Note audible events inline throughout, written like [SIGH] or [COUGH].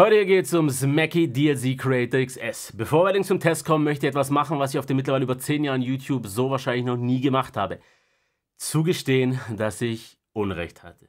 Heute geht es um Smacky DLC Creator XS. Bevor wir allerdings zum Test kommen, möchte ich etwas machen, was ich auf den mittlerweile über 10 Jahren YouTube so wahrscheinlich noch nie gemacht habe. Zugestehen, dass ich Unrecht hatte.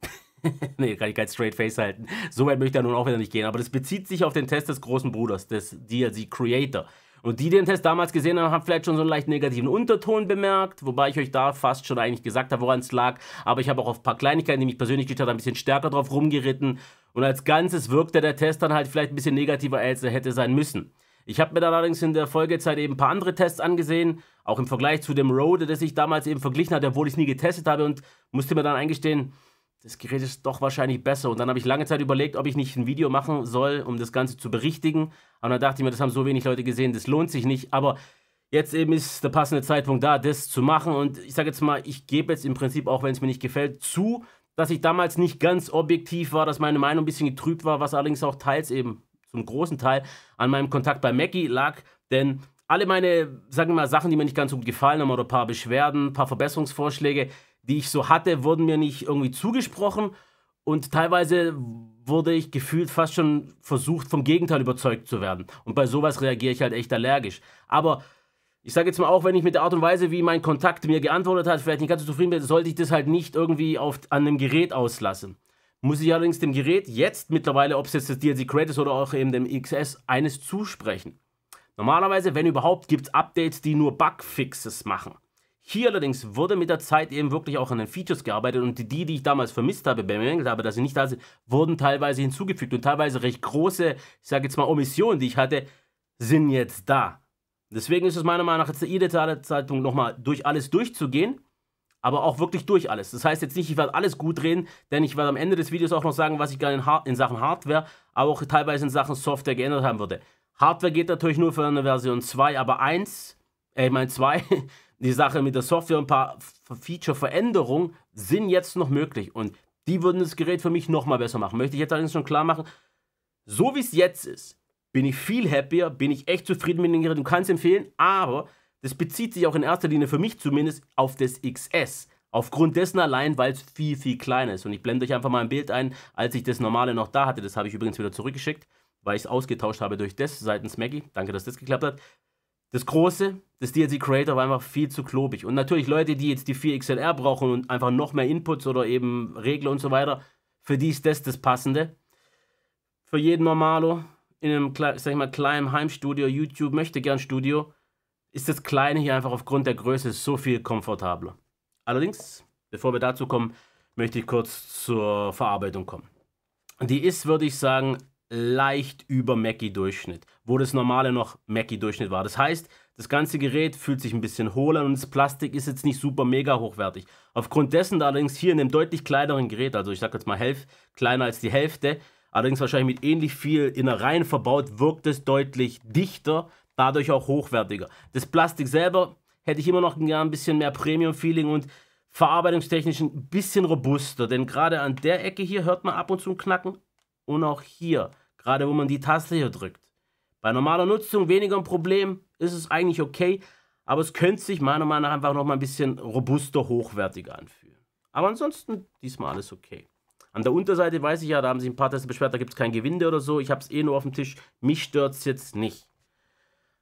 [LAUGHS] nee, kann ich kein straight face halten. So weit möchte ich da nun auch wieder nicht gehen. Aber das bezieht sich auf den Test des großen Bruders, des DLC Creator. Und die, die den Test damals gesehen haben, haben vielleicht schon so einen leicht negativen Unterton bemerkt, wobei ich euch da fast schon eigentlich gesagt habe, woran es lag. Aber ich habe auch auf ein paar Kleinigkeiten, die mich persönlich gestört haben, ein bisschen stärker drauf rumgeritten. Und als Ganzes wirkte der Test dann halt vielleicht ein bisschen negativer, als er hätte sein müssen. Ich habe mir dann allerdings in der Folgezeit eben ein paar andere Tests angesehen, auch im Vergleich zu dem Rode, das ich damals eben verglichen hatte, obwohl ich es nie getestet habe und musste mir dann eingestehen, das Gerät ist doch wahrscheinlich besser. Und dann habe ich lange Zeit überlegt, ob ich nicht ein Video machen soll, um das Ganze zu berichtigen. Aber dann dachte ich mir, das haben so wenig Leute gesehen, das lohnt sich nicht. Aber jetzt eben ist der passende Zeitpunkt da, das zu machen. Und ich sage jetzt mal, ich gebe jetzt im Prinzip, auch wenn es mir nicht gefällt, zu, dass ich damals nicht ganz objektiv war, dass meine Meinung ein bisschen getrübt war, was allerdings auch teils eben zum großen Teil an meinem Kontakt bei Mackie lag. Denn alle meine, sagen wir mal, Sachen, die mir nicht ganz so gut gefallen haben oder ein paar Beschwerden, ein paar Verbesserungsvorschläge, die ich so hatte, wurden mir nicht irgendwie zugesprochen und teilweise wurde ich gefühlt fast schon versucht, vom Gegenteil überzeugt zu werden. Und bei sowas reagiere ich halt echt allergisch. Aber ich sage jetzt mal auch, wenn ich mit der Art und Weise, wie mein Kontakt mir geantwortet hat, vielleicht nicht ganz so zufrieden bin, sollte ich das halt nicht irgendwie auf, an dem Gerät auslassen. Muss ich allerdings dem Gerät jetzt mittlerweile, ob es jetzt das DLC Create ist oder auch eben dem XS, eines zusprechen. Normalerweise, wenn überhaupt, gibt es Updates, die nur Bugfixes machen. Hier allerdings wurde mit der Zeit eben wirklich auch an den Features gearbeitet und die, die ich damals vermisst habe, bemängelt habe, dass sie nicht da sind, wurden teilweise hinzugefügt und teilweise recht große, ich sage jetzt mal Omissionen, die ich hatte, sind jetzt da. Deswegen ist es meiner Meinung nach jetzt der ideale Zeitpunkt, nochmal durch alles durchzugehen, aber auch wirklich durch alles. Das heißt jetzt nicht, ich werde alles gut reden, denn ich werde am Ende des Videos auch noch sagen, was ich gerne in, in Sachen Hardware, aber auch teilweise in Sachen Software geändert haben würde. Hardware geht natürlich nur für eine Version 2, aber 1, äh, ich meine 2, [LAUGHS] die Sache mit der Software, ein paar Feature-Veränderungen sind jetzt noch möglich. Und die würden das Gerät für mich nochmal besser machen. Möchte ich jetzt allerdings schon klar machen, so wie es jetzt ist, bin ich viel happier, bin ich echt zufrieden mit dem Gerät Du kannst es empfehlen, aber das bezieht sich auch in erster Linie für mich zumindest auf das XS. Aufgrund dessen allein, weil es viel, viel kleiner ist. Und ich blende euch einfach mal ein Bild ein, als ich das normale noch da hatte. Das habe ich übrigens wieder zurückgeschickt, weil ich es ausgetauscht habe durch das seitens Maggie. Danke, dass das geklappt hat. Das große, das DLC Creator war einfach viel zu klobig. Und natürlich Leute, die jetzt die 4 XLR brauchen und einfach noch mehr Inputs oder eben Regler und so weiter, für die ist das das Passende. Für jeden Normalo in einem sag ich mal, kleinen Heimstudio, YouTube möchte gern Studio, ist das Kleine hier einfach aufgrund der Größe so viel komfortabler. Allerdings, bevor wir dazu kommen, möchte ich kurz zur Verarbeitung kommen. Die ist, würde ich sagen, leicht über Mackie-Durchschnitt, wo das normale noch Mackie-Durchschnitt war. Das heißt, das ganze Gerät fühlt sich ein bisschen hohl an und das Plastik ist jetzt nicht super mega hochwertig. Aufgrund dessen da allerdings hier in dem deutlich kleineren Gerät, also ich sag jetzt mal Hälf, kleiner als die Hälfte, allerdings wahrscheinlich mit ähnlich viel Innereien verbaut, wirkt es deutlich dichter, dadurch auch hochwertiger. Das Plastik selber hätte ich immer noch gern ein bisschen mehr Premium-Feeling und verarbeitungstechnisch ein bisschen robuster, denn gerade an der Ecke hier hört man ab und zu ein Knacken und auch hier gerade wo man die Taste hier drückt. Bei normaler Nutzung weniger ein Problem, ist es eigentlich okay, aber es könnte sich meiner Meinung nach einfach nochmal ein bisschen robuster, hochwertiger anfühlen. Aber ansonsten diesmal alles okay. An der Unterseite weiß ich ja, da haben sich ein paar Tester beschwert, da gibt es kein Gewinde oder so. Ich habe es eh nur auf dem Tisch. Mich stört es jetzt nicht.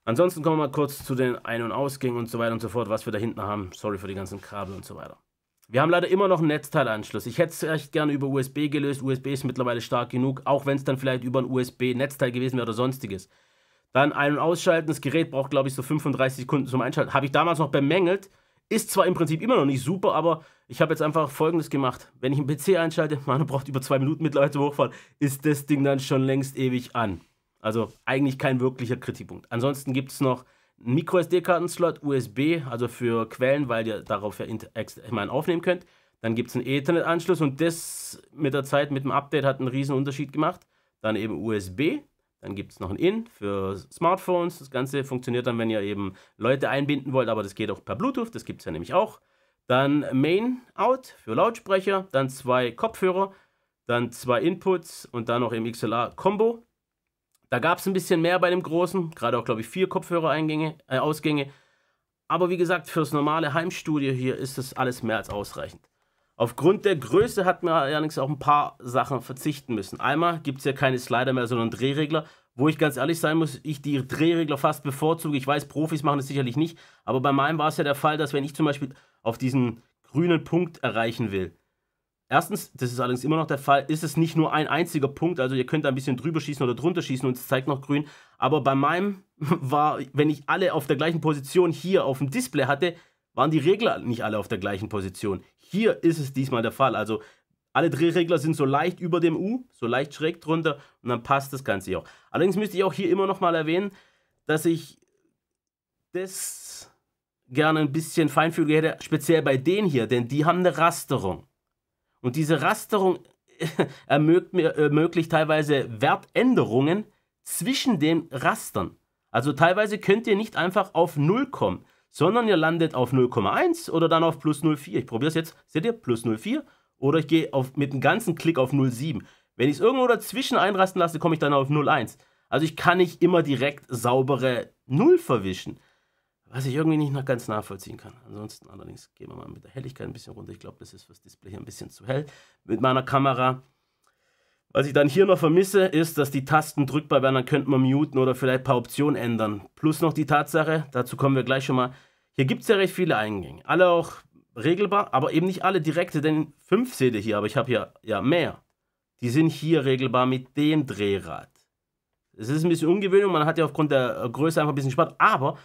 Ansonsten kommen wir mal kurz zu den Ein- und Ausgängen und so weiter und so fort, was wir da hinten haben. Sorry für die ganzen Kabel und so weiter. Wir haben leider immer noch einen Netzteilanschluss. Ich hätte es echt gerne über USB gelöst. USB ist mittlerweile stark genug, auch wenn es dann vielleicht über ein USB-Netzteil gewesen wäre oder sonstiges. Dann ein- und ausschalten. Das Gerät braucht, glaube ich, so 35 Sekunden zum Einschalten. Habe ich damals noch bemängelt. Ist zwar im Prinzip immer noch nicht super, aber ich habe jetzt einfach folgendes gemacht. Wenn ich einen PC einschalte, [LAUGHS] man braucht über zwei Minuten mittlerweile zum Hochfahren, ist das Ding dann schon längst ewig an. Also eigentlich kein wirklicher Kritikpunkt. Ansonsten gibt es noch MicroSD-Kartenslot, USB, also für Quellen, weil ihr darauf ja immerhin aufnehmen könnt. Dann gibt es einen Ethernet-Anschluss und das mit der Zeit, mit dem Update hat einen riesen Unterschied gemacht. Dann eben USB, dann gibt es noch ein In für Smartphones. Das Ganze funktioniert dann, wenn ihr eben Leute einbinden wollt, aber das geht auch per Bluetooth, das gibt es ja nämlich auch. Dann Main-Out für Lautsprecher, dann zwei Kopfhörer, dann zwei Inputs und dann noch im XLR-Combo. Da gab es ein bisschen mehr bei dem großen, gerade auch, glaube ich, vier Kopfhörereingänge, äh, Ausgänge. Aber wie gesagt, fürs normale Heimstudio hier ist das alles mehr als ausreichend. Aufgrund der Größe hat man allerdings auch ein paar Sachen verzichten müssen. Einmal gibt es ja keine Slider mehr, sondern Drehregler, wo ich ganz ehrlich sein muss, ich die Drehregler fast bevorzuge. Ich weiß, Profis machen das sicherlich nicht, aber bei meinem war es ja der Fall, dass wenn ich zum Beispiel auf diesen grünen Punkt erreichen will, Erstens, das ist allerdings immer noch der Fall, ist es nicht nur ein einziger Punkt, also ihr könnt da ein bisschen drüber schießen oder drunter schießen und es zeigt noch grün, aber bei meinem [LAUGHS] war, wenn ich alle auf der gleichen Position hier auf dem Display hatte, waren die Regler nicht alle auf der gleichen Position. Hier ist es diesmal der Fall, also alle Drehregler sind so leicht über dem U, so leicht schräg drunter und dann passt das Ganze hier auch. Allerdings müsste ich auch hier immer noch mal erwähnen, dass ich das gerne ein bisschen feinfühliger hätte, speziell bei denen hier, denn die haben eine Rasterung. Und diese Rasterung [LAUGHS] äh, ermöglicht teilweise Wertänderungen zwischen den Rastern. Also teilweise könnt ihr nicht einfach auf 0 kommen, sondern ihr landet auf 0,1 oder dann auf plus 0,4. Ich probiere es jetzt, seht ihr, plus 0,4 oder ich gehe mit einem ganzen Klick auf 0,7. Wenn ich es irgendwo dazwischen einrasten lasse, komme ich dann auf 0,1. Also ich kann nicht immer direkt saubere 0 verwischen was ich irgendwie nicht ganz nachvollziehen kann. Ansonsten allerdings gehen wir mal mit der Helligkeit ein bisschen runter. Ich glaube, das ist fürs Display hier ein bisschen zu hell. Mit meiner Kamera. Was ich dann hier noch vermisse, ist, dass die Tasten drückbar werden. Dann könnte man muten oder vielleicht ein paar Optionen ändern. Plus noch die Tatsache, dazu kommen wir gleich schon mal. Hier gibt es ja recht viele Eingänge. Alle auch regelbar, aber eben nicht alle direkte, denn fünf seht ihr hier, aber ich habe hier ja mehr. Die sind hier regelbar mit dem Drehrad. Es ist ein bisschen ungewöhnlich, man hat ja aufgrund der Größe einfach ein bisschen Spaß, aber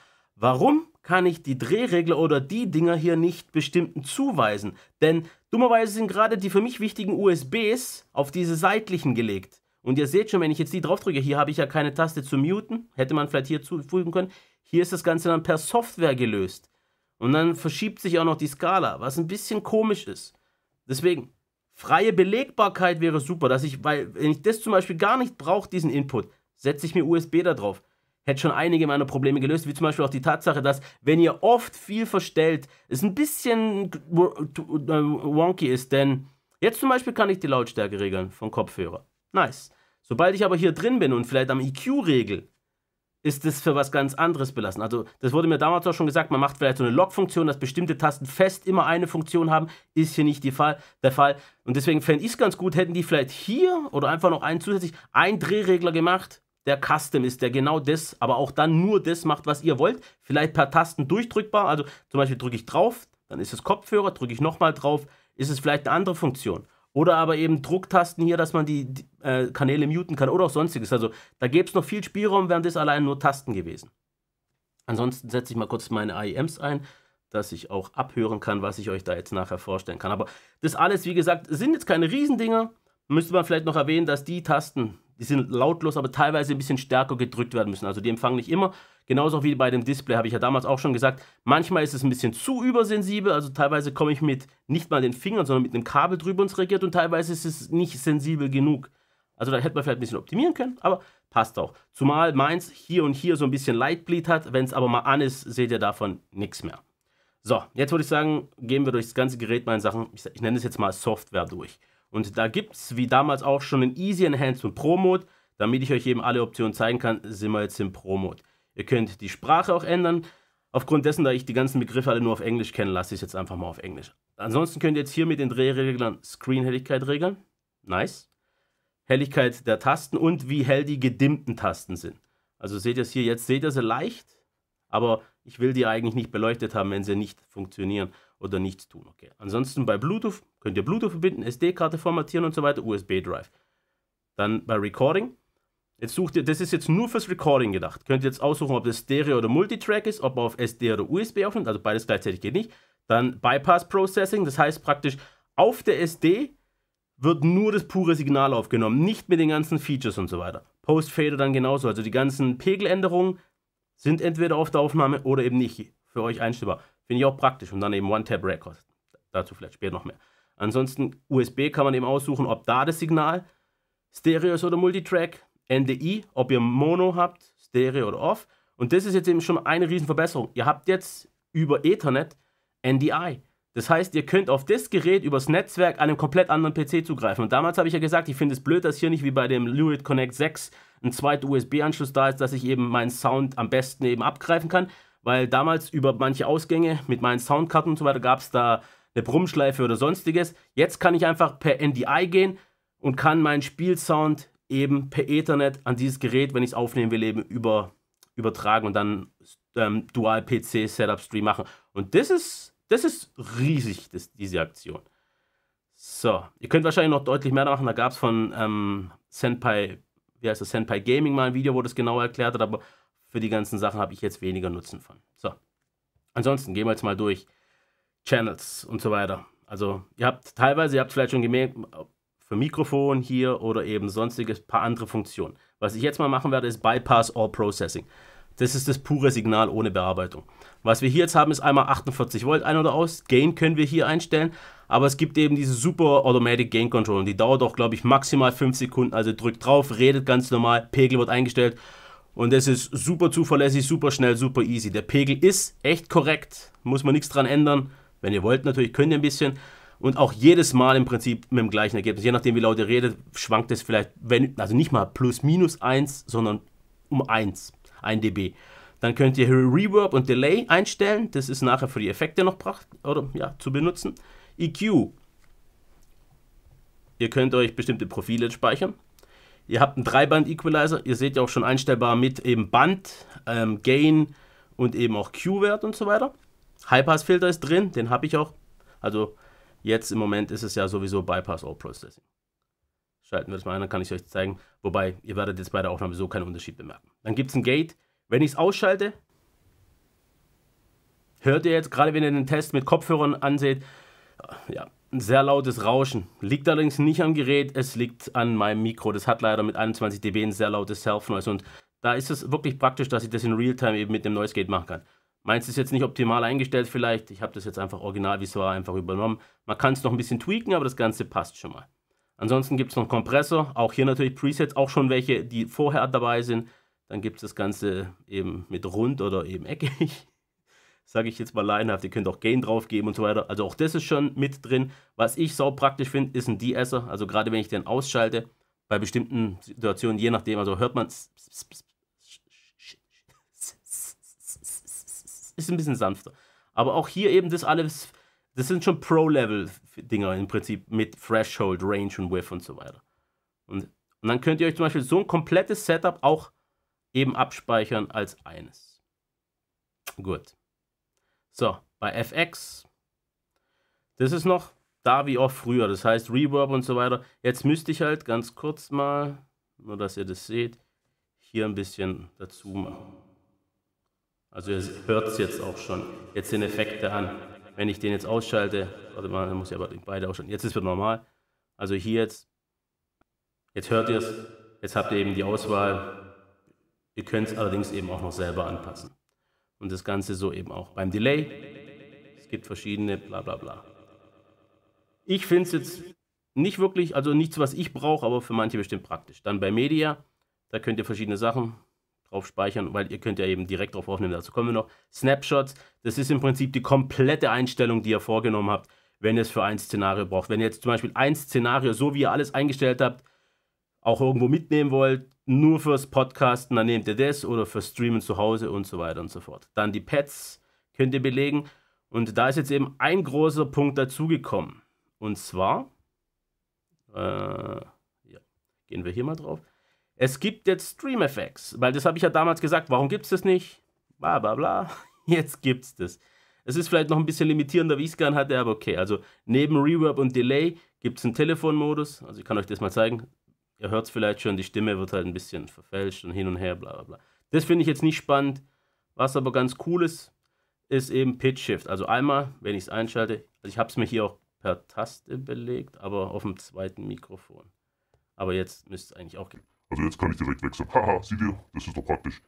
Warum kann ich die Drehregler oder die Dinger hier nicht bestimmten zuweisen? Denn dummerweise sind gerade die für mich wichtigen USBs auf diese seitlichen gelegt. Und ihr seht schon, wenn ich jetzt die draufdrücke, hier habe ich ja keine Taste zu muten, hätte man vielleicht hier zufügen können. Hier ist das Ganze dann per Software gelöst. Und dann verschiebt sich auch noch die Skala, was ein bisschen komisch ist. Deswegen, freie Belegbarkeit wäre super, dass ich, weil, wenn ich das zum Beispiel gar nicht brauche, diesen Input, setze ich mir USB da drauf hätte schon einige meiner Probleme gelöst, wie zum Beispiel auch die Tatsache, dass wenn ihr oft viel verstellt, es ein bisschen äh, wonky ist, denn jetzt zum Beispiel kann ich die Lautstärke regeln vom Kopfhörer. Nice. Sobald ich aber hier drin bin und vielleicht am EQ regel, ist es für was ganz anderes belassen. Also das wurde mir damals auch schon gesagt, man macht vielleicht so eine Log-Funktion, dass bestimmte Tasten fest immer eine Funktion haben, ist hier nicht Fall, der Fall. Und deswegen fände ich es ganz gut, hätten die vielleicht hier oder einfach noch einen zusätzlich einen Drehregler gemacht, der Custom ist, der genau das, aber auch dann nur das macht, was ihr wollt. Vielleicht per Tasten durchdrückbar. Also zum Beispiel drücke ich drauf, dann ist es Kopfhörer, drücke ich nochmal drauf, ist es vielleicht eine andere Funktion. Oder aber eben Drucktasten hier, dass man die, die äh, Kanäle muten kann oder auch sonstiges. Also da gäbe es noch viel Spielraum, wären das allein nur Tasten gewesen. Ansonsten setze ich mal kurz meine IEMs ein, dass ich auch abhören kann, was ich euch da jetzt nachher vorstellen kann. Aber das alles, wie gesagt, sind jetzt keine Riesendinger. Müsste man vielleicht noch erwähnen, dass die Tasten, die sind lautlos, aber teilweise ein bisschen stärker gedrückt werden müssen. Also die empfangen nicht immer. Genauso wie bei dem Display habe ich ja damals auch schon gesagt, manchmal ist es ein bisschen zu übersensibel, also teilweise komme ich mit nicht mal den Fingern, sondern mit einem Kabel drüber und es reagiert und teilweise ist es nicht sensibel genug. Also da hätte man vielleicht ein bisschen optimieren können, aber passt auch. Zumal meins hier und hier so ein bisschen Lightbleed hat, wenn es aber mal an ist, seht ihr davon nichts mehr. So, jetzt würde ich sagen, gehen wir durch das ganze Gerät mal in Sachen, ich, ich nenne es jetzt mal Software durch. Und da gibt es, wie damals auch schon, in Easy Enhanced und Pro-Mode. Damit ich euch eben alle Optionen zeigen kann, sind wir jetzt im Pro-Mode. Ihr könnt die Sprache auch ändern. Aufgrund dessen, da ich die ganzen Begriffe alle nur auf Englisch kenne, lasse ich es jetzt einfach mal auf Englisch. Ansonsten könnt ihr jetzt hier mit den Drehreglern Screen-Helligkeit regeln. Nice. Helligkeit der Tasten und wie hell die gedimmten Tasten sind. Also seht ihr es hier, jetzt seht ihr sie leicht, aber ich will die eigentlich nicht beleuchtet haben, wenn sie nicht funktionieren oder nichts tun. Okay. Ansonsten bei Bluetooth könnt ihr Bluetooth verbinden, SD-Karte formatieren und so weiter, USB-Drive. Dann bei Recording. Jetzt sucht ihr, das ist jetzt nur fürs Recording gedacht. Könnt ihr jetzt aussuchen, ob das Stereo oder Multitrack ist, ob auf SD oder USB aufnimmt, also beides gleichzeitig geht nicht. Dann Bypass Processing, das heißt praktisch auf der SD wird nur das pure Signal aufgenommen, nicht mit den ganzen Features und so weiter. Post-Fader dann genauso, also die ganzen Pegeländerungen sind entweder auf der Aufnahme oder eben nicht für euch einstellbar. Finde ich auch praktisch. Und dann eben One-Tap-Record. Dazu vielleicht später noch mehr. Ansonsten USB kann man eben aussuchen, ob da das Signal Stereo ist oder Multitrack. NDI, ob ihr Mono habt, Stereo oder Off. Und das ist jetzt eben schon eine Riesenverbesserung. Ihr habt jetzt über Ethernet NDI. Das heißt, ihr könnt auf das Gerät übers Netzwerk einem komplett anderen PC zugreifen. Und damals habe ich ja gesagt, ich finde es blöd, dass hier nicht wie bei dem Lurid Connect 6 ein zweiter USB-Anschluss da ist, dass ich eben meinen Sound am besten eben abgreifen kann weil damals über manche Ausgänge mit meinen Soundkarten und so weiter gab es da eine Brummschleife oder sonstiges. Jetzt kann ich einfach per NDI gehen und kann meinen Spielsound eben per Ethernet an dieses Gerät, wenn ich es aufnehmen will, eben über, übertragen und dann ähm, Dual-PC-Setup-Stream machen. Und das ist, das ist riesig, das, diese Aktion. So, ihr könnt wahrscheinlich noch deutlich mehr machen. Da gab es von ähm, Senpai, wie heißt das, Senpai Gaming mal ein Video, wo das genau erklärt hat, aber für die ganzen Sachen habe ich jetzt weniger Nutzen von. So. Ansonsten gehen wir jetzt mal durch. Channels und so weiter. Also ihr habt teilweise, ihr habt vielleicht schon gemerkt, für Mikrofon hier oder eben sonstiges paar andere Funktionen. Was ich jetzt mal machen werde, ist Bypass All Processing. Das ist das pure Signal ohne Bearbeitung. Was wir hier jetzt haben, ist einmal 48 Volt ein oder aus. Gain können wir hier einstellen, aber es gibt eben diese super Automatic Gain Control und die dauert auch, glaube ich, maximal 5 Sekunden. Also drückt drauf, redet ganz normal, Pegel wird eingestellt und es ist super zuverlässig, super schnell, super easy. Der Pegel ist echt korrekt, muss man nichts dran ändern. Wenn ihr wollt, natürlich könnt ihr ein bisschen. Und auch jedes Mal im Prinzip mit dem gleichen Ergebnis. Je nachdem, wie laut ihr redet, schwankt es vielleicht, wenn, also nicht mal plus minus 1, sondern um 1, 1 dB. Dann könnt ihr Reverb und Delay einstellen. Das ist nachher für die Effekte noch pracht, oder, ja, zu benutzen. EQ. Ihr könnt euch bestimmte Profile speichern. Ihr habt einen Dreiband-Equalizer. Ihr seht ja auch schon einstellbar mit eben Band, ähm, Gain und eben auch Q-Wert und so weiter. high pass filter ist drin, den habe ich auch. Also jetzt im Moment ist es ja sowieso Bypass All Processing. Schalten wir das mal ein, dann kann ich es euch zeigen. Wobei, ihr werdet jetzt bei der Aufnahme so keinen Unterschied bemerken. Dann gibt es ein Gate. Wenn ich es ausschalte, hört ihr jetzt, gerade wenn ihr den Test mit Kopfhörern anseht, ja, ein sehr lautes Rauschen. Liegt allerdings nicht am Gerät, es liegt an meinem Mikro. Das hat leider mit 21 dB ein sehr lautes Self-Noise und da ist es wirklich praktisch, dass ich das in Realtime eben mit dem Noise Gate machen kann. Meins ist jetzt nicht optimal eingestellt vielleicht. Ich habe das jetzt einfach original, wie es war, einfach übernommen. Man kann es noch ein bisschen tweaken, aber das Ganze passt schon mal. Ansonsten gibt es noch einen Kompressor. Auch hier natürlich Presets, auch schon welche, die vorher dabei sind. Dann gibt es das Ganze eben mit rund oder eben eckig sage ich jetzt mal leinhaft, ihr könnt auch Gain draufgeben und so weiter. Also auch das ist schon mit drin. Was ich sau praktisch finde, ist ein De-Esser. Also gerade wenn ich den ausschalte, bei bestimmten Situationen, je nachdem, also hört man ist ein bisschen sanfter. Aber auch hier eben das alles, das sind schon Pro-Level-Dinger im Prinzip mit Threshold, Range und Width und so weiter. Und, und dann könnt ihr euch zum Beispiel so ein komplettes Setup auch eben abspeichern als eines. Gut. So, bei FX. Das ist noch da wie auch früher. Das heißt Reverb und so weiter. Jetzt müsste ich halt ganz kurz mal, nur dass ihr das seht, hier ein bisschen dazu machen. Also ihr hört es jetzt auch schon. Jetzt sind Effekte an. Wenn ich den jetzt ausschalte, warte mal, dann muss ich aber beide ausschalten. Jetzt ist es normal. Also hier jetzt, jetzt hört ihr es, jetzt habt ihr eben die Auswahl. Ihr könnt es allerdings eben auch noch selber anpassen. Und das Ganze so eben auch beim Delay. Es gibt verschiedene, bla bla bla. Ich finde es jetzt nicht wirklich, also nichts, was ich brauche, aber für manche bestimmt praktisch. Dann bei Media, da könnt ihr verschiedene Sachen drauf speichern, weil ihr könnt ja eben direkt drauf aufnehmen, dazu kommen wir noch. Snapshots, das ist im Prinzip die komplette Einstellung, die ihr vorgenommen habt, wenn ihr es für ein Szenario braucht. Wenn ihr jetzt zum Beispiel ein Szenario, so wie ihr alles eingestellt habt, auch irgendwo mitnehmen wollt, nur fürs Podcasten, dann nehmt ihr das oder fürs Streamen zu Hause und so weiter und so fort. Dann die Pads könnt ihr belegen. Und da ist jetzt eben ein großer Punkt dazugekommen. Und zwar, äh, ja, gehen wir hier mal drauf. Es gibt jetzt StreamFX, weil das habe ich ja damals gesagt, warum gibt es das nicht? Bla bla bla. [LAUGHS] Jetzt gibt es das. Es ist vielleicht noch ein bisschen limitierender, wie ich es gern hatte, aber okay. Also neben Reverb und Delay gibt es einen Telefonmodus. Also ich kann euch das mal zeigen ihr hört es vielleicht schon, die Stimme wird halt ein bisschen verfälscht und hin und her, bla bla bla. Das finde ich jetzt nicht spannend. Was aber ganz cool ist, ist eben Pitch Shift. Also einmal, wenn ich es einschalte, also ich habe es mir hier auch per Taste belegt, aber auf dem zweiten Mikrofon. Aber jetzt müsste es eigentlich auch gehen. Also jetzt kann ich direkt wechseln. [LAUGHS] Haha, sieh dir, das ist doch praktisch.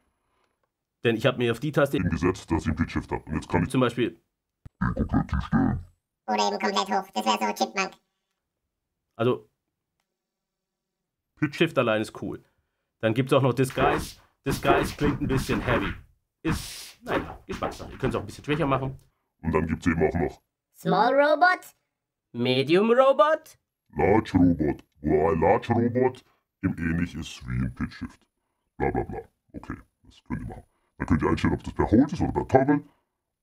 Denn ich habe mir auf die Taste hingesetzt, dass ich einen Pitch Shift habe. Und jetzt kann ich zum Beispiel den komplett stellen. Oder eben komplett hoch. Das wäre so Chipmunk. Also Shift allein ist cool. Dann gibt es auch noch Disguise. Disguise klingt ein bisschen heavy. Ist, naja, Geschmackssache. Ihr könnt es auch ein bisschen schwächer machen. Und dann gibt es eben auch noch Small Robot, Medium Robot, Large Robot. Wobei Large Robot im ähnlich ist wie ein Pitch Shift. Bla bla bla. Okay, das könnt ihr machen. Dann könnt ihr einstellen, ob das per Hold ist oder per Toggle.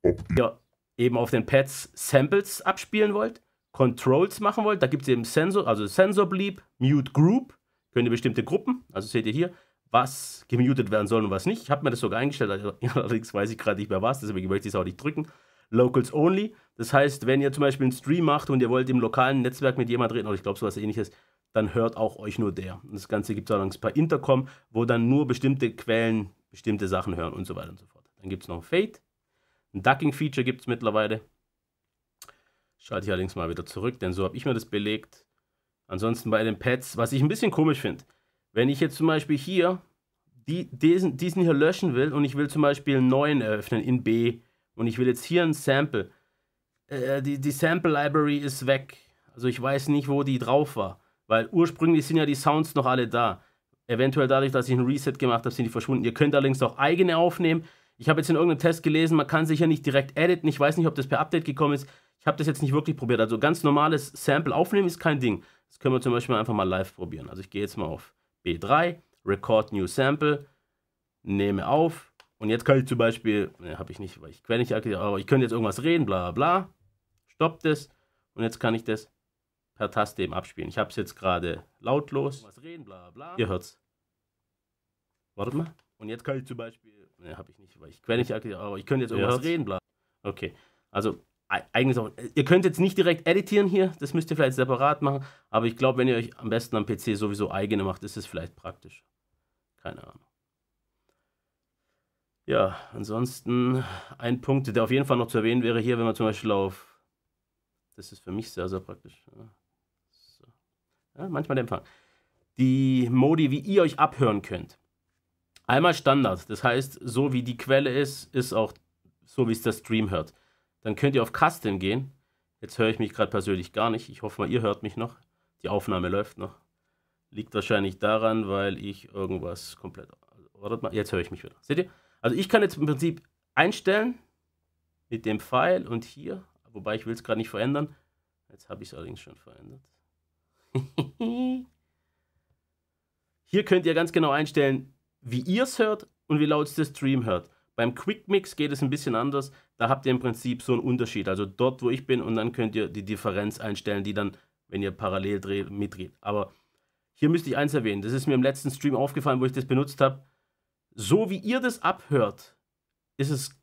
Ob ihr eben auf den Pads Samples abspielen wollt, Controls machen wollt. Da gibt es eben Sensor, also Sensor Bleep, Mute Group könnt ihr bestimmte Gruppen, also seht ihr hier, was gemutet werden soll und was nicht. Ich habe mir das sogar eingestellt, also, [LAUGHS] allerdings weiß ich gerade nicht mehr was, deswegen möchte ich es auch nicht drücken. Locals only, das heißt, wenn ihr zum Beispiel einen Stream macht und ihr wollt im lokalen Netzwerk mit jemandem reden, oder ich glaube sowas ähnliches, dann hört auch euch nur der. Und das Ganze gibt es allerdings bei Intercom, wo dann nur bestimmte Quellen bestimmte Sachen hören und so weiter und so fort. Dann gibt es noch ein Fade, ein Ducking-Feature gibt es mittlerweile. Schalte ich allerdings mal wieder zurück, denn so habe ich mir das belegt. Ansonsten bei den Pads, was ich ein bisschen komisch finde, wenn ich jetzt zum Beispiel hier die, diesen, diesen hier löschen will und ich will zum Beispiel einen neuen eröffnen in B und ich will jetzt hier ein Sample, äh, die, die Sample Library ist weg. Also ich weiß nicht, wo die drauf war, weil ursprünglich sind ja die Sounds noch alle da. Eventuell dadurch, dass ich ein Reset gemacht habe, sind die verschwunden. Ihr könnt allerdings auch eigene aufnehmen. Ich habe jetzt in irgendeinem Test gelesen, man kann sich ja nicht direkt editen. Ich weiß nicht, ob das per Update gekommen ist. Ich habe das jetzt nicht wirklich probiert. Also ganz normales Sample aufnehmen ist kein Ding. Das können wir zum Beispiel einfach mal live probieren. Also ich gehe jetzt mal auf B3, Record New Sample, nehme auf und jetzt kann ich zum Beispiel, ne, habe ich nicht, weil ich quäl nicht aktiviert, aber ich könnte jetzt irgendwas reden, bla bla, stoppt es und jetzt kann ich das per Taste eben abspielen. Ich habe es jetzt gerade lautlos. Was reden, bla bla. Ihr hört's. Wartet mal. Und jetzt kann ich zum Beispiel, ne, habe ich nicht, weil ich quäl nicht aktiviert, aber ich könnte jetzt irgendwas reden, bla. Okay, also eigenes auch. Äh, ihr könnt jetzt nicht direkt editieren hier, das müsst ihr vielleicht separat machen, aber ich glaube, wenn ihr euch am besten am PC sowieso eigene macht, ist es vielleicht praktisch. Keine Ahnung. Ja, ansonsten ein Punkt, der auf jeden Fall noch zu erwähnen wäre hier, wenn man zum Beispiel auf. Das ist für mich sehr, sehr praktisch. So. Ja, manchmal der Empfang. Die Modi, wie ihr euch abhören könnt. Einmal Standard, das heißt, so wie die Quelle ist, ist auch so, wie es der Stream hört. Dann könnt ihr auf Custom gehen. Jetzt höre ich mich gerade persönlich gar nicht. Ich hoffe mal, ihr hört mich noch. Die Aufnahme läuft noch. Liegt wahrscheinlich daran, weil ich irgendwas komplett. Wartet mal, jetzt höre ich mich wieder. Seht ihr? Also ich kann jetzt im Prinzip einstellen mit dem Pfeil und hier, wobei ich will es gerade nicht verändern. Jetzt habe ich es allerdings schon verändert. [LAUGHS] hier könnt ihr ganz genau einstellen, wie ihr es hört und wie laut es der Stream hört. Beim Quick Mix geht es ein bisschen anders. Da habt ihr im Prinzip so einen Unterschied. Also dort, wo ich bin, und dann könnt ihr die Differenz einstellen, die dann, wenn ihr parallel dreht, mitdreht. Aber hier müsste ich eins erwähnen. Das ist mir im letzten Stream aufgefallen, wo ich das benutzt habe. So wie ihr das abhört, ist es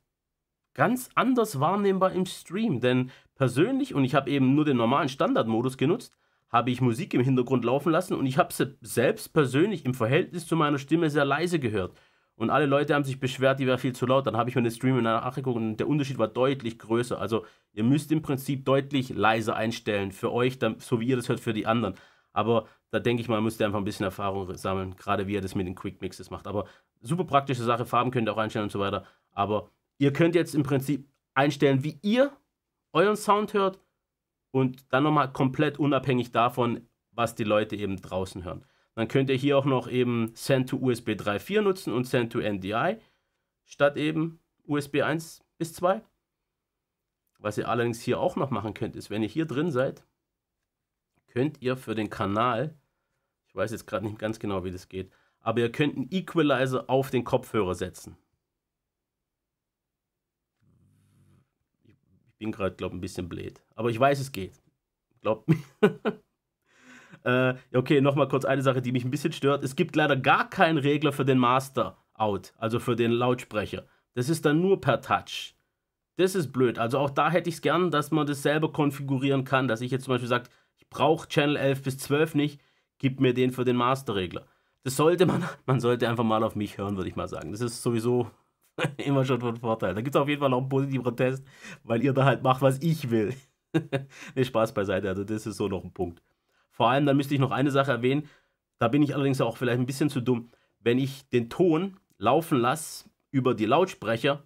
ganz anders wahrnehmbar im Stream. Denn persönlich, und ich habe eben nur den normalen Standardmodus genutzt, habe ich Musik im Hintergrund laufen lassen und ich habe sie selbst persönlich im Verhältnis zu meiner Stimme sehr leise gehört und alle Leute haben sich beschwert, die wäre viel zu laut. Dann habe ich mir den Stream nachgeguckt und der Unterschied war deutlich größer. Also ihr müsst im Prinzip deutlich leiser einstellen für euch, so wie ihr das hört für die anderen. Aber da denke ich mal, müsst ihr einfach ein bisschen Erfahrung sammeln, gerade wie ihr das mit den Quick Mixes macht. Aber super praktische Sache, Farben könnt ihr auch einstellen und so weiter. Aber ihr könnt jetzt im Prinzip einstellen, wie ihr euren Sound hört und dann nochmal komplett unabhängig davon, was die Leute eben draußen hören. Dann könnt ihr hier auch noch eben Send to USB 3.4 nutzen und Send to NDI statt eben USB 1 bis 2. Was ihr allerdings hier auch noch machen könnt, ist, wenn ihr hier drin seid, könnt ihr für den Kanal, ich weiß jetzt gerade nicht ganz genau, wie das geht, aber ihr könnt einen Equalizer auf den Kopfhörer setzen. Ich bin gerade, glaube ich, ein bisschen blöd. Aber ich weiß, es geht. Glaubt mir. [LAUGHS] Äh, okay, nochmal kurz eine Sache, die mich ein bisschen stört. Es gibt leider gar keinen Regler für den Master-Out, also für den Lautsprecher. Das ist dann nur per Touch. Das ist blöd. Also auch da hätte ich es gern, dass man das selber konfigurieren kann, dass ich jetzt zum Beispiel sage, ich brauche Channel 11 bis 12 nicht, gib mir den für den Master-Regler. Das sollte man, [LAUGHS] man sollte einfach mal auf mich hören, würde ich mal sagen. Das ist sowieso [LAUGHS] immer schon von Vorteil. Da gibt es auf jeden Fall noch einen positiven Test, weil ihr da halt macht, was ich will. [LAUGHS] nee, Spaß beiseite, also das ist so noch ein Punkt. Vor allem, dann müsste ich noch eine Sache erwähnen, da bin ich allerdings auch vielleicht ein bisschen zu dumm. Wenn ich den Ton laufen lasse über die Lautsprecher,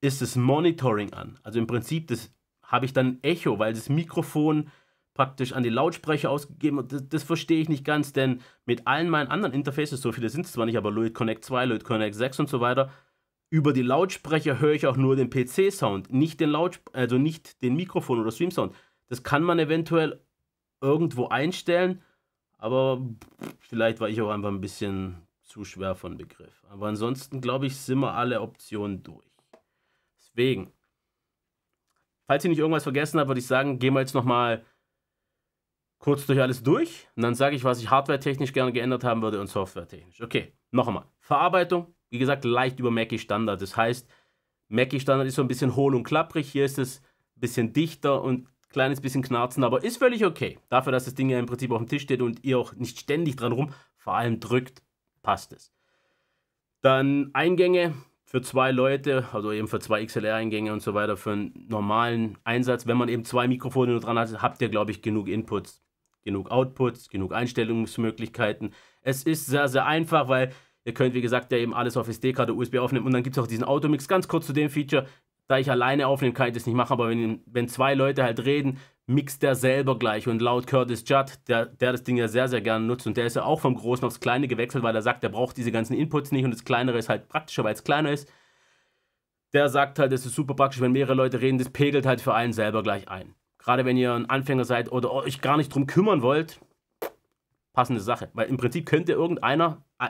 ist das Monitoring an. Also im Prinzip das habe ich dann Echo, weil das Mikrofon praktisch an die Lautsprecher ausgegeben wird. Das, das verstehe ich nicht ganz, denn mit allen meinen anderen Interfaces, so viele sind es zwar nicht, aber Lloyd Connect 2, Lloyd Connect 6 und so weiter, über die Lautsprecher höre ich auch nur den PC-Sound, nicht den Laut also nicht den Mikrofon- oder Stream-Sound. Das kann man eventuell irgendwo einstellen. Aber vielleicht war ich auch einfach ein bisschen zu schwer von Begriff. Aber ansonsten, glaube ich, sind wir alle Optionen durch. Deswegen, falls ich nicht irgendwas vergessen habe, würde ich sagen, gehen wir jetzt nochmal kurz durch alles durch und dann sage ich, was ich hardwaretechnisch gerne geändert haben würde und softwaretechnisch. Okay, noch einmal. Verarbeitung, wie gesagt, leicht über Mackie Standard. Das heißt, Mackie Standard ist so ein bisschen hohl und klapprig, hier ist es ein bisschen dichter und kleines bisschen knarzen, aber ist völlig okay. Dafür, dass das Ding ja im Prinzip auf dem Tisch steht und ihr auch nicht ständig dran rum, vor allem drückt, passt es. Dann Eingänge für zwei Leute, also eben für zwei XLR-Eingänge und so weiter, für einen normalen Einsatz. Wenn man eben zwei Mikrofone nur dran hat, habt ihr, glaube ich, genug Inputs, genug Outputs, genug Einstellungsmöglichkeiten. Es ist sehr, sehr einfach, weil Ihr könnt, wie gesagt, ja eben alles auf SD-Karte USB aufnehmen. Und dann gibt es auch diesen Automix. Ganz kurz zu dem Feature da ich alleine aufnehme, kann ich das nicht machen, aber wenn, wenn zwei Leute halt reden, mixt der selber gleich. Und laut Curtis Judd, der, der das Ding ja sehr, sehr gerne nutzt und der ist ja auch vom Großen aufs Kleine gewechselt, weil er sagt, der braucht diese ganzen Inputs nicht und das Kleinere ist halt praktischer, weil es kleiner ist. Der sagt halt, das ist super praktisch, wenn mehrere Leute reden, das pegelt halt für einen selber gleich ein. Gerade wenn ihr ein Anfänger seid oder euch gar nicht drum kümmern wollt, passende Sache. Weil im Prinzip könnte irgendeiner, äh,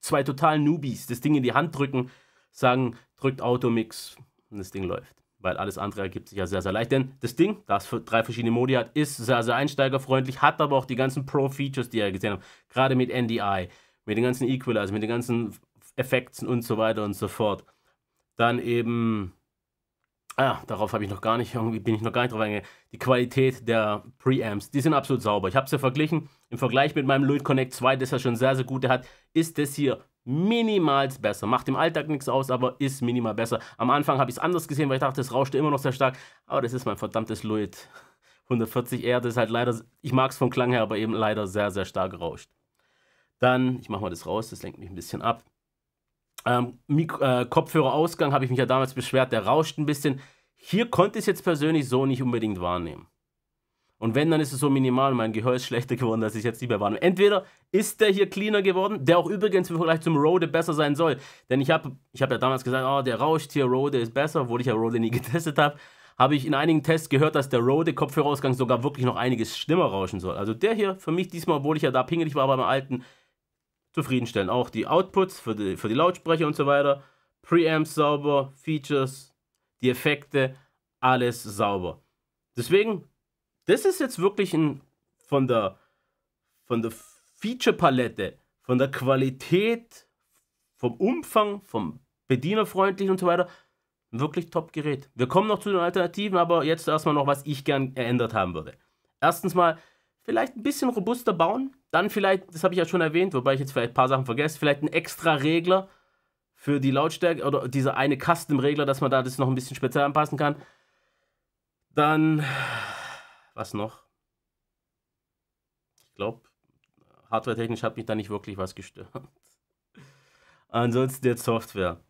zwei totalen Newbies, das Ding in die Hand drücken, sagen, drückt Automix, und das Ding läuft. Weil alles andere ergibt sich ja sehr, sehr leicht. Denn das Ding, das für drei verschiedene Modi hat, ist sehr, sehr einsteigerfreundlich, hat aber auch die ganzen Pro-Features, die ihr gesehen habt. Gerade mit NDI, mit den ganzen Equalizers, mit den ganzen Effekten und so weiter und so fort. Dann eben Ah, darauf habe ich noch gar nicht, irgendwie bin ich noch gar nicht drauf eingegangen. Die Qualität der Preamps, die sind absolut sauber. Ich habe sie ja verglichen. Im Vergleich mit meinem Loot Connect 2, das ja schon sehr, sehr gut hat, ist das hier minimal besser. Macht im Alltag nichts aus, aber ist minimal besser. Am Anfang habe ich es anders gesehen, weil ich dachte, es rauschte immer noch sehr stark. Aber das ist mein verdammtes Luit. 140 R, das ist halt leider, ich mag es vom Klang her, aber eben leider sehr, sehr stark rauscht. Dann, ich mache mal das raus, das lenkt mich ein bisschen ab. Ähm, äh, Kopfhörerausgang habe ich mich ja damals beschwert, der rauscht ein bisschen. Hier konnte ich es jetzt persönlich so nicht unbedingt wahrnehmen. Und wenn, dann ist es so minimal. Mein Gehör ist [LAUGHS] schlechter geworden, dass ich jetzt lieber warne. Entweder ist der hier cleaner geworden, der auch übrigens im Vergleich zum Rode besser sein soll. Denn ich habe ich hab ja damals gesagt, oh, der rauscht hier, Rode ist besser, obwohl ich ja Rode nie [LAUGHS] getestet habe. Habe ich in einigen Tests gehört, dass der Rode Kopfhörerausgang sogar wirklich noch einiges schlimmer rauschen soll. Also der hier, für mich diesmal, obwohl ich ja da pingelig war beim alten, zufriedenstellen. Auch die Outputs für die, für die Lautsprecher und so weiter. Preamps sauber, Features, die Effekte, alles sauber. Deswegen das ist jetzt wirklich ein von der, von der Feature-Palette, von der Qualität, vom Umfang, vom bedienerfreundlich und so weiter, wirklich Top-Gerät. Wir kommen noch zu den Alternativen, aber jetzt erstmal noch, was ich gern geändert haben würde. Erstens mal, vielleicht ein bisschen robuster bauen, dann vielleicht, das habe ich ja schon erwähnt, wobei ich jetzt vielleicht ein paar Sachen vergesse, vielleicht ein extra Regler für die Lautstärke oder dieser eine Custom-Regler, dass man da das noch ein bisschen speziell anpassen kann. Dann was noch? Ich glaube, hardware-technisch hat mich da nicht wirklich was gestört. [LAUGHS] Ansonsten jetzt Software.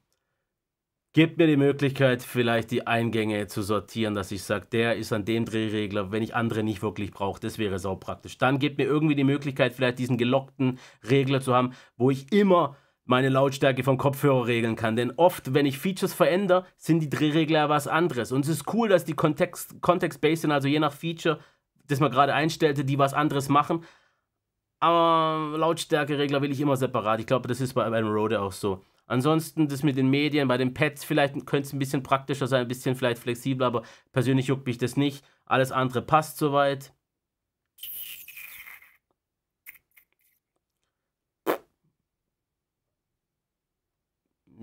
Gebt mir die Möglichkeit, vielleicht die Eingänge zu sortieren, dass ich sage, der ist an dem Drehregler, wenn ich andere nicht wirklich brauche. Das wäre sau praktisch. Dann gebt mir irgendwie die Möglichkeit, vielleicht diesen gelockten Regler zu haben, wo ich immer meine Lautstärke vom Kopfhörer regeln kann. Denn oft, wenn ich Features verändere, sind die Drehregler was anderes. Und es ist cool, dass die Context-based sind, also je nach Feature, das man gerade einstellte, die was anderes machen. Aber Lautstärkeregler will ich immer separat. Ich glaube, das ist bei einem Rode auch so. Ansonsten das mit den Medien, bei den Pads vielleicht könnte es ein bisschen praktischer sein, ein bisschen vielleicht flexibler, aber persönlich juckt mich das nicht. Alles andere passt soweit.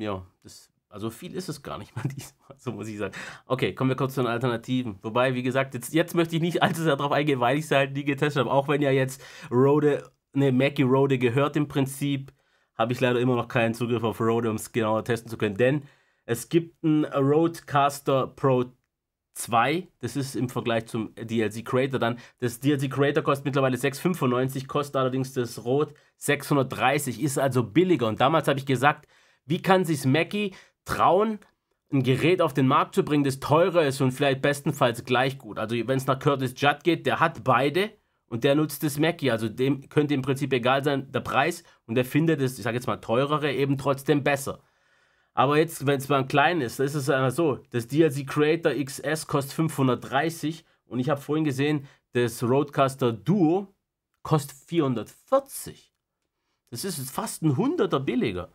ja, das, also viel ist es gar nicht mal [LAUGHS] diesmal, so muss ich sagen. Okay, kommen wir kurz zu den Alternativen. Wobei, wie gesagt, jetzt, jetzt möchte ich nicht allzu sehr darauf eingehen, weil ich es halt nie getestet habe. Auch wenn ja jetzt Rode, ne, Mackie Rode gehört im Prinzip, habe ich leider immer noch keinen Zugriff auf Rode, um es genauer testen zu können. Denn es gibt einen Rodecaster Pro 2, das ist im Vergleich zum DLC Creator dann. Das DLC Creator kostet mittlerweile 6,95, kostet allerdings das Rode 630, ist also billiger. Und damals habe ich gesagt, wie kann sich Mackie trauen, ein Gerät auf den Markt zu bringen, das teurer ist und vielleicht bestenfalls gleich gut? Also wenn es nach Curtis Judd geht, der hat beide und der nutzt das Mackie. Also dem könnte im Prinzip egal sein, der Preis und der findet das, ich sage jetzt mal teurere, eben trotzdem besser. Aber jetzt, wenn es mal klein ist, dann ist es einfach so, das DLC Creator XS kostet 530 und ich habe vorhin gesehen, das Roadcaster Duo kostet 440. Das ist fast ein Hunderter billiger.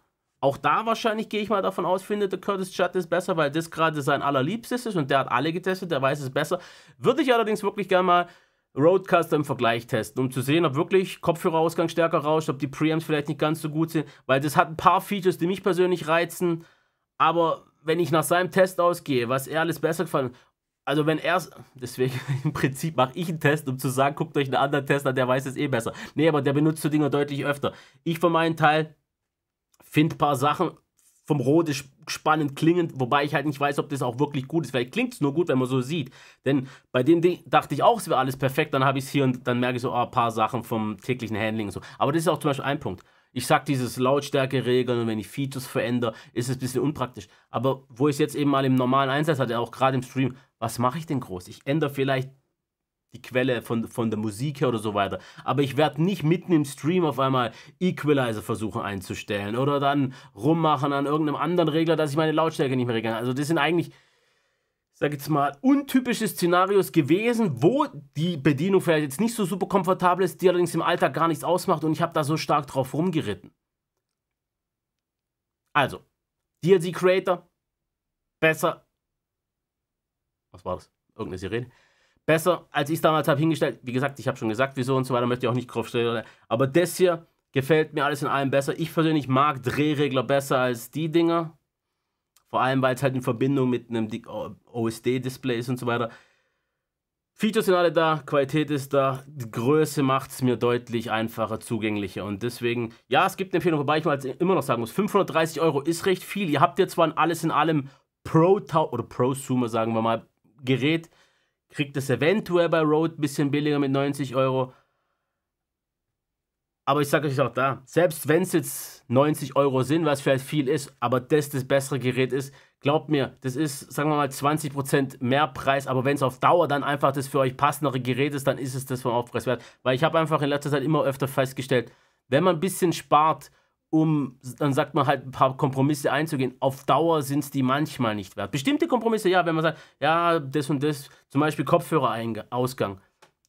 Auch da wahrscheinlich gehe ich mal davon aus, findet der Curtis Judd es besser, weil das gerade sein allerliebstes ist und der hat alle getestet, der weiß es besser. Würde ich allerdings wirklich gerne mal Roadcaster im Vergleich testen, um zu sehen, ob wirklich Kopfhörerausgang stärker rauscht, ob die Preamps vielleicht nicht ganz so gut sind, weil das hat ein paar Features, die mich persönlich reizen, aber wenn ich nach seinem Test ausgehe, was er alles besser gefallen also wenn er deswegen [LAUGHS] im Prinzip mache ich einen Test, um zu sagen, guckt euch einen anderen Test an, der weiß es eh besser. Nee, aber der benutzt so Dinger deutlich öfter. Ich für meinen Teil finde ein paar Sachen vom Rode spannend klingend, wobei ich halt nicht weiß, ob das auch wirklich gut ist. Vielleicht klingt es nur gut, wenn man so sieht. Denn bei dem Ding dachte ich auch, es wäre alles perfekt, dann habe ich es hier und dann merke ich so, ah, ein paar Sachen vom täglichen Handling und so. Aber das ist auch zum Beispiel ein Punkt. Ich sage dieses Lautstärke regeln und wenn ich Features verändere, ist es ein bisschen unpraktisch. Aber wo ich es jetzt eben mal im normalen Einsatz hatte, auch gerade im Stream, was mache ich denn groß? Ich ändere vielleicht die Quelle von, von der Musik her oder so weiter. Aber ich werde nicht mitten im Stream auf einmal Equalizer versuchen einzustellen oder dann rummachen an irgendeinem anderen Regler, dass ich meine Lautstärke nicht mehr regeln kann. Also das sind eigentlich, sag jetzt mal, untypische Szenarios gewesen, wo die Bedienung vielleicht jetzt nicht so super komfortabel ist, die allerdings im Alltag gar nichts ausmacht und ich habe da so stark drauf rumgeritten. Also, DLC Creator, besser. Was war das? Irgendeine Sirene besser, als ich es damals habe hingestellt. Wie gesagt, ich habe schon gesagt, wieso und so weiter, möchte ich auch nicht grob stellen. Aber das hier gefällt mir alles in allem besser. Ich persönlich mag Drehregler besser als die Dinger. Vor allem, weil es halt in Verbindung mit einem OSD-Display ist und so weiter. Features sind alle da, Qualität ist da, die Größe macht es mir deutlich einfacher, zugänglicher. Und deswegen, ja, es gibt eine Empfehlung, wobei ich mal immer noch sagen muss, 530 Euro ist recht viel. Ihr habt jetzt zwar ein alles in allem Pro-Tau oder Prosumer, sagen wir mal, Gerät, kriegt es eventuell bei Road ein bisschen billiger mit 90 Euro. Aber ich sage euch auch da, selbst wenn es jetzt 90 Euro sind, was vielleicht viel ist, aber das das bessere Gerät ist, glaubt mir, das ist, sagen wir mal, 20% mehr Preis, aber wenn es auf Dauer dann einfach das für euch passendere Gerät ist, dann ist es das vom Aufpreis wert. Weil ich habe einfach in letzter Zeit immer öfter festgestellt, wenn man ein bisschen spart, um, dann sagt man halt, ein paar Kompromisse einzugehen. Auf Dauer sind es die manchmal nicht wert. Bestimmte Kompromisse, ja, wenn man sagt, ja, das und das, zum Beispiel Kopfhörerausgang.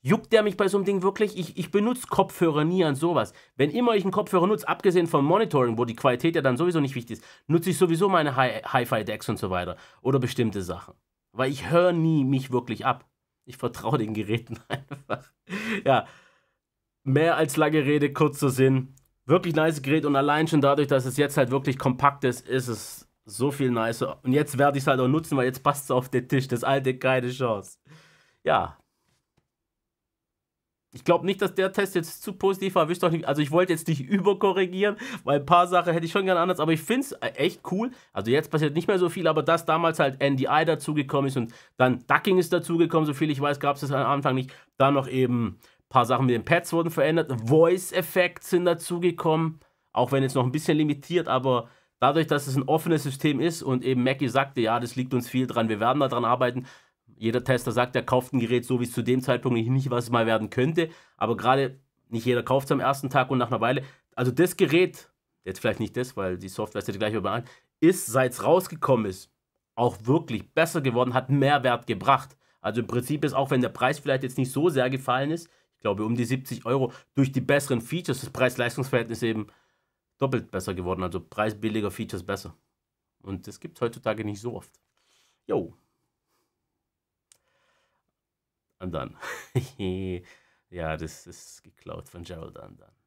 Juckt der mich bei so einem Ding wirklich? Ich, ich benutze Kopfhörer nie an sowas. Wenn immer ich einen Kopfhörer nutze, abgesehen vom Monitoring, wo die Qualität ja dann sowieso nicht wichtig ist, nutze ich sowieso meine Hi-Fi-Decks und so weiter oder bestimmte Sachen. Weil ich höre nie mich wirklich ab. Ich vertraue den Geräten [LAUGHS] einfach. Ja, mehr als lange Rede, kurzer Sinn wirklich nice Gerät und allein schon dadurch, dass es jetzt halt wirklich kompakt ist, ist es so viel nicer. Und jetzt werde ich es halt auch nutzen, weil jetzt passt es auf den Tisch. Das alte, keine Chance. Ja. Ich glaube nicht, dass der Test jetzt zu positiv war. doch nicht. Also ich wollte jetzt nicht [LAUGHS] überkorrigieren, weil ein paar Sachen hätte ich schon gerne anders, aber ich finde es echt cool. Also jetzt passiert nicht mehr so viel, aber dass damals halt NDI dazugekommen ist und dann Ducking ist dazugekommen, so viel ich weiß, gab es das am Anfang nicht. Dann noch eben ein paar Sachen mit den Pads wurden verändert. Voice-Effekte sind dazugekommen. Auch wenn jetzt noch ein bisschen limitiert, aber dadurch, dass es ein offenes System ist und eben Mackie sagte, ja, das liegt uns viel dran, wir werden daran arbeiten. Jeder Tester sagt, er kauft ein Gerät so, wie es zu dem Zeitpunkt nicht, was mal werden könnte. Aber gerade nicht jeder kauft es am ersten Tag und nach einer Weile. Also das Gerät, jetzt vielleicht nicht das, weil die Software ist ja gleich gleiche, aber ist, seit es rausgekommen ist, auch wirklich besser geworden, hat Mehrwert gebracht. Also im Prinzip ist, auch wenn der Preis vielleicht jetzt nicht so sehr gefallen ist, ich glaube, um die 70 Euro durch die besseren Features. Das Preis-Leistungs-Verhältnis eben doppelt besser geworden. Also Preis billiger, Features besser. Und das gibt es heutzutage nicht so oft. Jo. Und dann. [LAUGHS] ja, das ist geklaut von Gerald Andan.